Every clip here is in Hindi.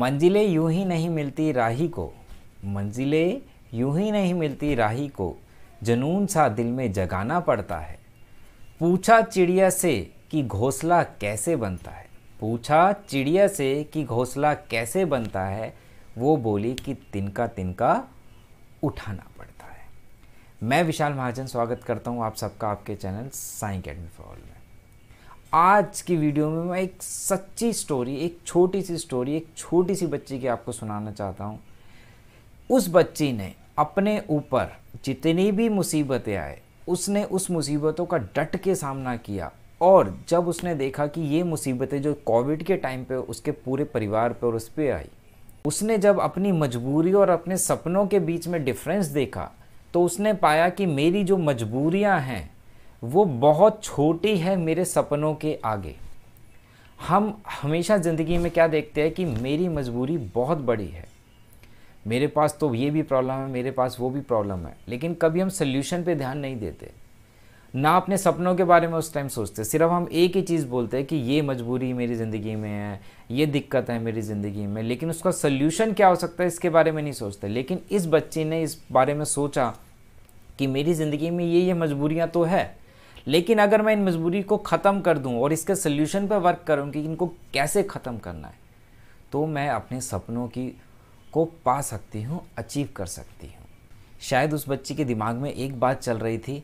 मंजिलें यूं ही नहीं मिलती राही को मंजिलें यूं ही नहीं मिलती राही को जुनून सा दिल में जगाना पड़ता है पूछा चिड़िया से कि घोंसला कैसे बनता है पूछा चिड़िया से कि घोंसला कैसे बनता है वो बोली कि तिनका तिनका उठाना पड़ता है मैं विशाल महाजन स्वागत करता हूँ आप सबका आपके चैनल साइंस अकेडमी फॉर आज की वीडियो में मैं एक सच्ची स्टोरी एक छोटी सी स्टोरी एक छोटी सी बच्ची की आपको सुनाना चाहता हूँ उस बच्ची ने अपने ऊपर जितनी भी मुसीबतें आए उसने उस मुसीबतों का डट के सामना किया और जब उसने देखा कि ये मुसीबतें जो कोविड के टाइम पे उसके पूरे परिवार पर उस पर आई उसने जब अपनी मजबूरी और अपने सपनों के बीच में डिफरेंस देखा तो उसने पाया कि मेरी जो मजबूरियां हैं वो बहुत छोटी है मेरे सपनों के आगे हम हमेशा ज़िंदगी में क्या देखते हैं कि मेरी मजबूरी बहुत बड़ी है मेरे पास तो ये भी प्रॉब्लम है मेरे पास वो भी प्रॉब्लम है लेकिन कभी हम सल्यूशन पे ध्यान नहीं देते ना अपने सपनों के बारे में उस टाइम सोचते सिर्फ हम एक ही चीज़ बोलते हैं कि ये मजबूरी मेरी ज़िंदगी में है ये दिक्कत है मेरी ज़िंदगी में लेकिन उसका सल्यूशन क्या हो सकता है इसके बारे में नहीं सोचते लेकिन इस बच्ची ने इस बारे में सोचा कि मेरी ज़िंदगी में ये ये मजबूरियाँ तो है लेकिन अगर मैं इन मजबूरी को ख़त्म कर दूँ और इसके सोल्यूशन पर वर्क करूँ कि इनको कैसे ख़त्म करना है तो मैं अपने सपनों की को पा सकती हूँ अचीव कर सकती हूँ शायद उस बच्ची के दिमाग में एक बात चल रही थी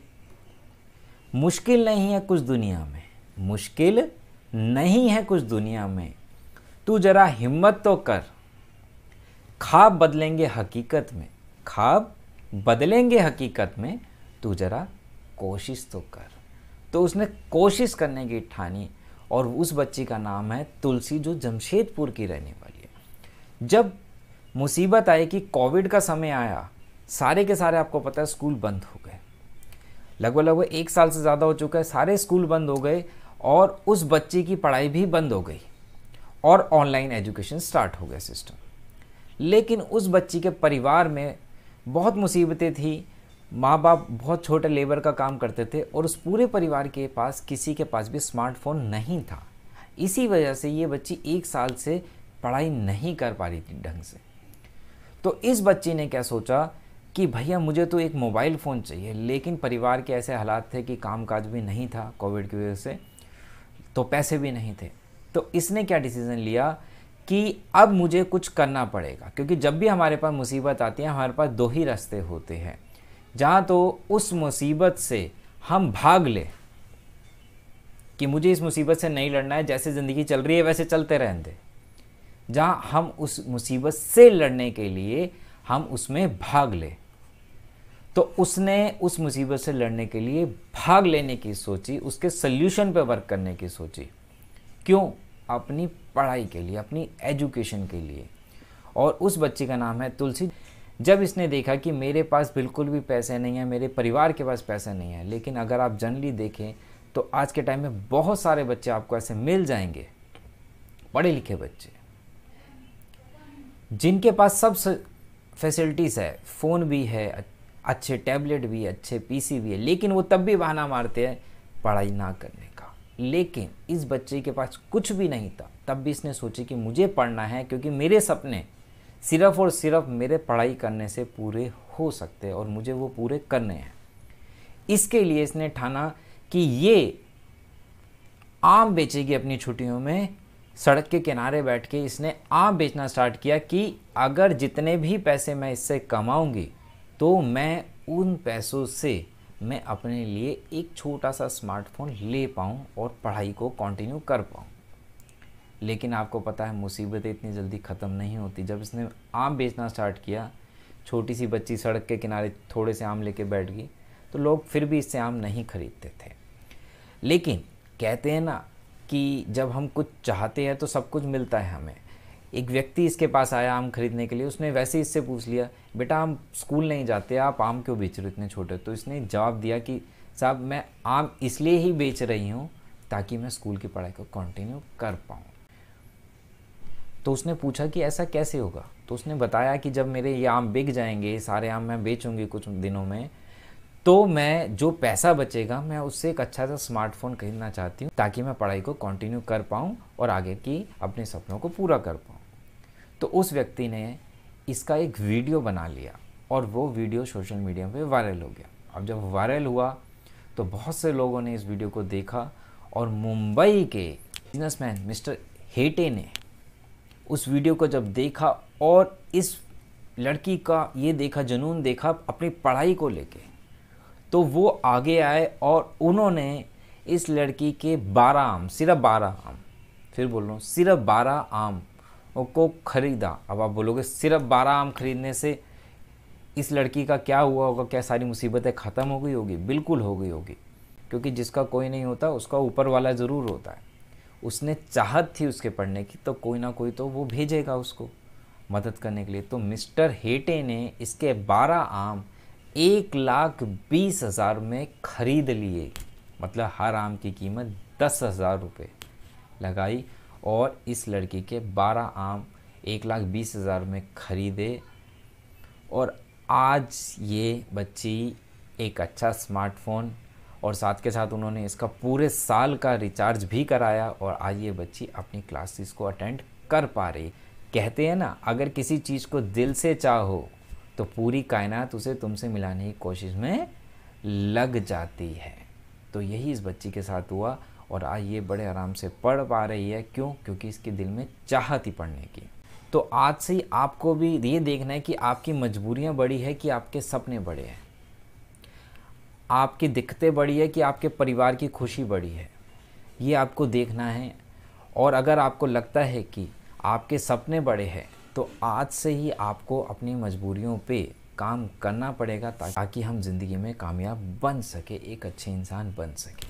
मुश्किल नहीं है कुछ दुनिया में मुश्किल नहीं है कुछ दुनिया में तू जरा हिम्मत तो कर खाब बदलेंगे हकीकत में खाब बदलेंगे हकीकत में तू जरा कोशिश तो कर तो उसने कोशिश करने की ठानी और उस बच्ची का नाम है तुलसी जो जमशेदपुर की रहने वाली है जब मुसीबत आई कि कोविड का समय आया सारे के सारे आपको पता है स्कूल बंद हो गए लगभग लगभग एक साल से ज़्यादा हो चुका है सारे स्कूल बंद हो गए और उस बच्ची की पढ़ाई भी बंद हो गई और ऑनलाइन एजुकेशन स्टार्ट हो गया सिस्टम लेकिन उस बच्ची के परिवार में बहुत मुसीबतें थी माँ बाप बहुत छोटे लेबर का काम करते थे और उस पूरे परिवार के पास किसी के पास भी स्मार्टफोन नहीं था इसी वजह से ये बच्ची एक साल से पढ़ाई नहीं कर पा रही थी ढंग से तो इस बच्ची ने क्या सोचा कि भैया मुझे तो एक मोबाइल फ़ोन चाहिए लेकिन परिवार के ऐसे हालात थे कि काम काज भी नहीं था कोविड की वजह से तो पैसे भी नहीं थे तो इसने क्या डिसीज़न लिया कि अब मुझे कुछ करना पड़ेगा क्योंकि जब भी हमारे पास मुसीबत आती है हमारे पास दो ही रास्ते होते हैं जहाँ तो उस मुसीबत से हम भाग ले कि मुझे इस मुसीबत से नहीं लड़ना है जैसे ज़िंदगी चल रही है वैसे चलते रहने दे जहाँ हम उस मुसीबत से लड़ने के लिए हम उसमें भाग ले तो उसने उस मुसीबत से लड़ने के लिए भाग लेने की सोची उसके सल्यूशन पे वर्क करने की सोची क्यों अपनी पढ़ाई के लिए अपनी एजुकेशन के लिए और उस बच्चे का नाम है तुलसी जब इसने देखा कि मेरे पास बिल्कुल भी पैसे नहीं हैं मेरे परिवार के पास पैसे नहीं है लेकिन अगर आप जनरली देखें तो आज के टाइम में बहुत सारे बच्चे आपको ऐसे मिल जाएंगे पढ़े लिखे बच्चे जिनके पास सब फैसिलिटीज़ है फ़ोन भी है अच्छे टैबलेट भी है अच्छे पीसी भी है लेकिन वो तब भी बहाना मारते हैं पढ़ाई ना करने का लेकिन इस बच्चे के पास कुछ भी नहीं था तब भी इसने सोचे कि मुझे पढ़ना है क्योंकि मेरे सपने सिर्फ और सिर्फ मेरे पढ़ाई करने से पूरे हो सकते हैं और मुझे वो पूरे करने हैं इसके लिए इसने ठाना कि ये आम बेचेगी अपनी छुट्टियों में सड़क के किनारे बैठ के इसने आम बेचना स्टार्ट किया कि अगर जितने भी पैसे मैं इससे कमाऊंगी तो मैं उन पैसों से मैं अपने लिए एक छोटा सा स्मार्टफोन ले पाऊँ और पढ़ाई को कंटिन्यू कर पाऊँ लेकिन आपको पता है मुसीबतें इतनी जल्दी ख़त्म नहीं होती जब इसने आम बेचना स्टार्ट किया छोटी सी बच्ची सड़क के किनारे थोड़े से आम लेके बैठ गई तो लोग फिर भी इससे आम नहीं खरीदते थे लेकिन कहते हैं ना कि जब हम कुछ चाहते हैं तो सब कुछ मिलता है हमें एक व्यक्ति इसके पास आया आम खरीदने के लिए उसने वैसे ही इससे पूछ लिया बेटा हम स्कूल नहीं जाते आप आम क्यों बेच रहे हो इतने छोटे तो इसने जवाब दिया कि साहब मैं आम इसलिए ही बेच रही हूँ ताकि मैं स्कूल की पढ़ाई को कंटिन्यू कर पाऊँ तो उसने पूछा कि ऐसा कैसे होगा तो उसने बताया कि जब मेरे ये आम बिक जाएंगे सारे आम मैं बेचूंगी कुछ दिनों में तो मैं जो पैसा बचेगा मैं उससे एक अच्छा सा स्मार्टफोन खरीदना चाहती हूँ ताकि मैं पढ़ाई को कंटिन्यू कर पाऊँ और आगे की अपने सपनों को पूरा कर पाऊँ तो उस व्यक्ति ने इसका एक वीडियो बना लिया और वो वीडियो सोशल मीडिया पे वायरल हो गया अब जब वायरल हुआ तो बहुत से लोगों ने इस वीडियो को देखा और मुंबई के बिजनेसमैन मिस्टर हेटे ने उस वीडियो को जब देखा और इस लड़की का ये देखा जुनून देखा अपनी पढ़ाई को लेके तो वो आगे आए और उन्होंने इस लड़की के बारह आम सिर्फ बारह आम फिर बोल रहा हूँ सिर्फ बारह आम को ख़रीदा अब आप बोलोगे सिर्फ बारह आम खरीदने से इस लड़की का क्या हुआ होगा क्या सारी मुसीबतें ख़त्म हो गई होगी बिल्कुल हो गई होगी क्योंकि जिसका कोई नहीं होता उसका ऊपर वाला ज़रूर होता है उसने चाहत थी उसके पढ़ने की तो कोई ना कोई तो वो भेजेगा उसको मदद करने के लिए तो मिस्टर हेटे ने इसके बारह आम एक लाख बीस हज़ार में ख़रीद लिए मतलब हर आम की कीमत दस हज़ार रुपये लगाई और इस लड़की के बारह आम एक लाख बीस हज़ार में ख़रीदे और आज ये बच्ची एक अच्छा स्मार्टफोन और साथ के साथ उन्होंने इसका पूरे साल का रिचार्ज भी कराया और आज ये बच्ची अपनी क्लासेस को अटेंड कर पा रही कहते हैं ना अगर किसी चीज़ को दिल से चाहो तो पूरी कायनात उसे तुमसे मिलाने की कोशिश में लग जाती है तो यही इस बच्ची के साथ हुआ और आज ये बड़े आराम से पढ़ पा रही है क्यों क्योंकि इसके दिल में चाहत ही पढ़ने की तो आज से ही आपको भी ये देखना है कि आपकी मजबूरियाँ बड़ी है कि आपके सपने बड़े हैं आपकी दिक्कतें बड़ी है कि आपके परिवार की खुशी बड़ी है ये आपको देखना है और अगर आपको लगता है कि आपके सपने बड़े हैं तो आज से ही आपको अपनी मजबूरियों पे काम करना पड़ेगा ताकि हम ज़िंदगी में कामयाब बन सके एक अच्छे इंसान बन सके